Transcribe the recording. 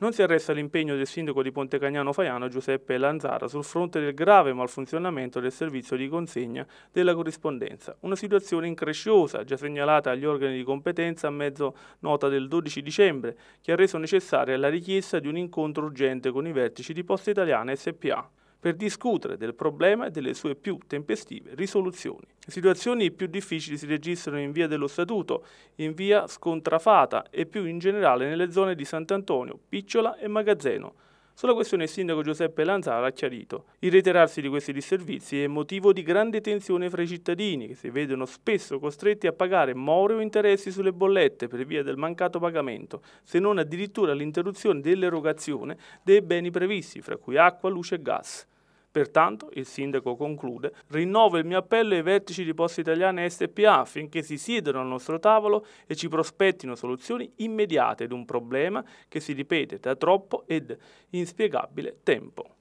Non si arresta l'impegno del sindaco di Pontecagnano Faiano Giuseppe Lanzara sul fronte del grave malfunzionamento del servizio di consegna della corrispondenza, una situazione incresciosa già segnalata agli organi di competenza a mezzo nota del 12 dicembre, che ha reso necessaria la richiesta di un incontro urgente con i vertici di Posta Italiana SPA per discutere del problema e delle sue più tempestive risoluzioni. situazioni più difficili si registrano in via dello Statuto, in via Scontrafata e più in generale nelle zone di Sant'Antonio, Picciola e Magazzeno. Sulla questione il sindaco Giuseppe Lanzara ha chiarito il reiterarsi di questi disservizi è motivo di grande tensione fra i cittadini che si vedono spesso costretti a pagare more o interessi sulle bollette per via del mancato pagamento, se non addirittura l'interruzione dell'erogazione dei beni previsti, fra cui acqua, luce e gas. Pertanto, il sindaco conclude, rinnovo il mio appello ai vertici di Poste Italiane SPA affinché si siedano al nostro tavolo e ci prospettino soluzioni immediate ad un problema che si ripete da troppo ed inspiegabile tempo.